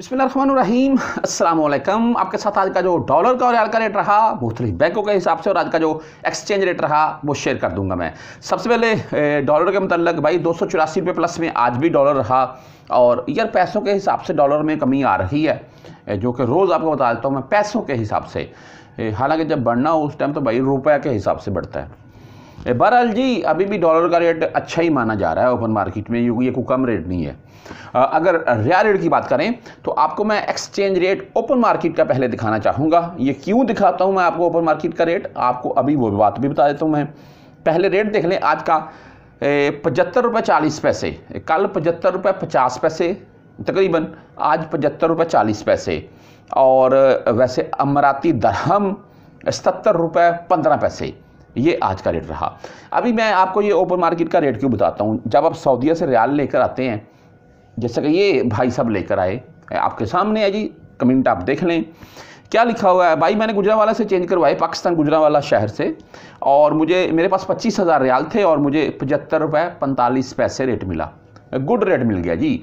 बिस्मिल्लाम अस्सलाम आपके साथ आज का जो डॉलर का और यार का रेट रहा मुख्तलिफ बैंकों के हिसाब से और आज का जो एक्सचेंज रेट रहा वो शेयर कर दूंगा मैं सबसे पहले डॉलर के मतलब भाई दो सौ चौरासी रुपये प्लस में आज भी डॉलर रहा और यार पैसों के हिसाब से डॉलर में कमी आ रही है जो कि रोज़ आपको बता देता हूँ मैं पैसों के हिसाब से हालांकि जब बढ़ना हो उस टाइम तो भाई रुपये के हिसाब से बढ़ता है बहरहाल जी अभी भी डॉलर का रेट अच्छा ही माना जा रहा है ओपन मार्केट में ये कोई कम रेट नहीं है अगर रिया रेट की बात करें तो आपको मैं एक्सचेंज रेट ओपन मार्केट का पहले दिखाना चाहूँगा ये क्यों दिखाता हूँ मैं आपको ओपन मार्केट का रेट आपको अभी वो बात भी बता देता हूँ मैं पहले रेट देख लें आज का पचहत्तर रुपये चालीस पैसे कल पचहत्तर रुपये पचास पैसे तकरीबन आज पचहत्तर रुपये चालीस पैसे और वैसे अमराती दरहम सतर रुपये पंद्रह पैसे ये आज का रेट रहा अभी मैं आपको ये ओपन मार्केट का रेट क्यों बताता हूँ जब आप सऊदीया से रियाल लेकर आते हैं जैसे कि ये भाई साहब लेकर आए आपके सामने है जी कमेंट आप देख लें क्या लिखा हुआ है भाई मैंने गुजरावाला से चेंज करवाए पाकिस्तान गुजरावाला शहर से और मुझे मेरे पास पच्चीस हज़ार रियाल थे और मुझे पचहत्तर रुपये पैंतालीस पैसे रेट मिला गुड रेट मिल गया जी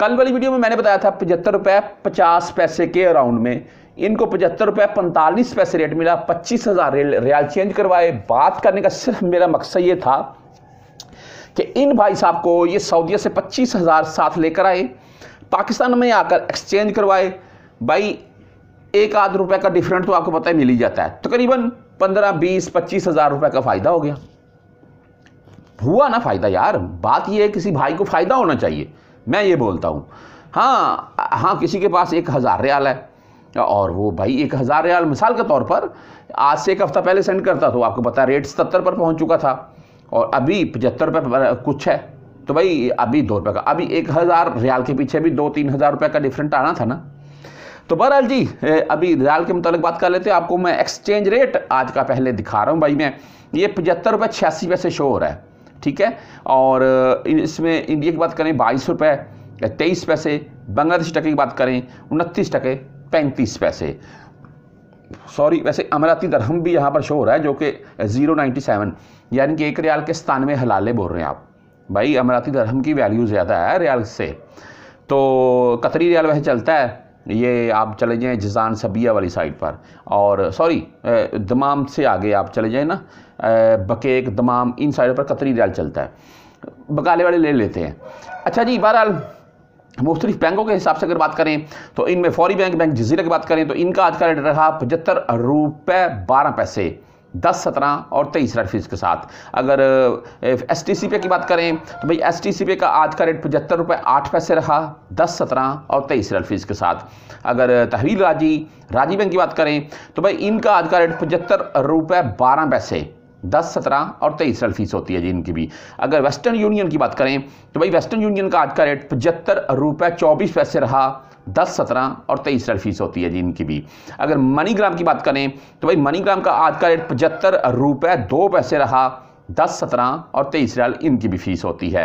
कल वाली वीडियो में मैंने बताया था पचहत्तर रुपये पचास पैसे के अराउंड में इनको पचहत्तर रुपये पैंतालीस पैसे रेट मिला पच्चीस हज़ार रियाल चेंज करवाए बात करने का सिर्फ मेरा मकसद ये था कि इन भाई साहब को ये सऊदीया से पच्चीस हज़ार साथ लेकर आए पाकिस्तान में आकर एक्सचेंज करवाए भाई एक आध रुपये का डिफरेंट तो आपको पता ही मिल ही जाता है तकरीबन तो पंद्रह बीस पच्चीस हज़ार रुपये का फ़ायदा हो गया हुआ ना फ़ायदा यार बात यह है किसी भाई को फ़ायदा होना चाहिए मैं ये बोलता हूँ हाँ हाँ किसी के पास एक हज़ार रियाल है और वो भाई एक हज़ार रियाल मिसाल के तौर पर आज से एक हफ़्ता पहले सेंड करता तो आपको पता रेट सत्तर पर पहुंच चुका था और अभी पचहत्तर रुपये कुछ है तो भाई अभी दो रुपये का अभी एक हज़ार रियाल के पीछे भी दो तीन हज़ार रुपये का डिफरेंट आना था ना तो बहरहाल जी अभी रियाल के मुतल बात कर लेते हैं आपको मैं एक्सचेंज रेट आज का पहले दिखा रहा हूँ भाई मैं ये पचहत्तर रुपये छियासी पैसे शो हो रहा है ठीक है और इसमें इंडिया की बात करें बाईस रुपये तेईस पैसे बांग्लादेश टके की बात करें उनतीस टके पैंतीस पैसे सॉरी वैसे अमराती दरहम भी यहाँ पर शो हो रहा है जो कि ज़ीरो नाइन्टी सेवन यानी कि एक रियाल के सतानवे हलाले बोल रहे हैं आप भाई अमराती दरहम की वैल्यू ज़्यादा है रियाल से तो कतरी रियाल वैसे चलता है ये आप चले जाएँ जिजान सबिया वाली साइड पर और सॉरी दमाम से आगे आप चले जाएँ ना बकेक दमाम इन साइड पर कतरी रियाल चलता है बकाले वाले ले लेते हैं अच्छा जी बहरहाल मुख्तलिफ बैंकों के हिसाब से अगर बात करें तो इनमें फौरी बैंक बैंक जजीरा की बात करें तो इनका आज का रेट रहा पचहत्तर रुपये बारह पैसे दस सत्रह और तेईस रेट फीस के साथ अगर एस टी सी पे की बात करें तो भाई एस टी सी पे का आज का रेट पचहत्तर रुपये आठ पैसे रहा दस सत्रह और तेईस रेट फीस के साथ अगर तहवील राजी राजी बैंक की बात करें तो भाई इनका आज का रेट पचहत्तर रुपये बारह पैसे दस सत्रह और तेईस रल फीस होती है जी इनकी भी अगर वेस्टर्न यूनियन की बात करें तो भाई वेस्टर्न यूनियन का आज का रेट पचहत्तर रुपये चौबीस पैसे रहा दस सत्रह और तेईस सेल फीस होती है जी इनकी भी अगर मनीग्राम की बात करें तो भाई मनीग्राम का आज का रेट पचहत्तर रुपये दो पैसे रहा दस सत्रह और तेईस रियाल इनकी भी फीस होती है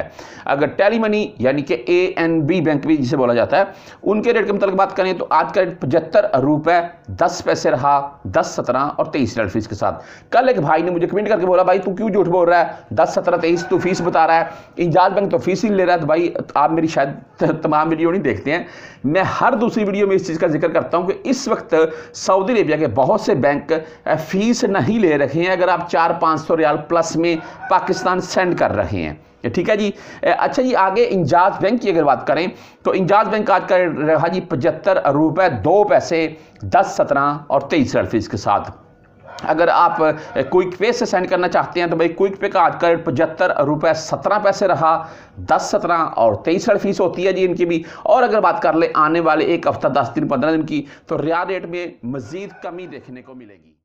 अगर टेली मनी यानी कि ए एन बी बैंक भी जिसे बोला जाता है उनके रेट के मुताबिक बात करें तो आज का रेट पचहत्तर रुपए दस पैसे रहा दस सत्रह और तेईस रियाल फीस के साथ कल एक भाई ने मुझे कमेंट करके बोला भाई तू क्यों झूठ बोल रहा है दस सत्रह तेईस तू फीस बता रहा है इंजाज बैंक तो फीस ही ले रहा है तो भाई आप मेरी शायद तमाम वीडियो नहीं देखते हैं मैं हर दूसरी वीडियो में इस चीज़ का जिक्र करता हूँ कि इस वक्त सऊदी अरेबिया के बहुत से बैंक फीस नहीं ले रखे हैं अगर आप चार पाँच सौ रियाल प्लस में पाकिस्तान सेंड कर रहे हैं ठीक है जी अच्छा जी आगे इंजाज बैंक की अगर बात करें तो इंजाज बैंक आज कर रहा जी पचहत्तर रुपये दो पैसे दस सत्रह और तेईस फीस के साथ अगर आप क्विक पे से सेंड करना चाहते हैं तो भाई क्विक पे का आज का रेट पचहत्तर रुपये सत्रह पैसे रहा दस सत्रह और तेईस फीस होती है जी इनकी भी और अगर बात कर ले आने वाले एक हफ्ता दस दिन पंद्रह दिन की तो रिया रेट में मज़ीद कमी देखने को मिलेगी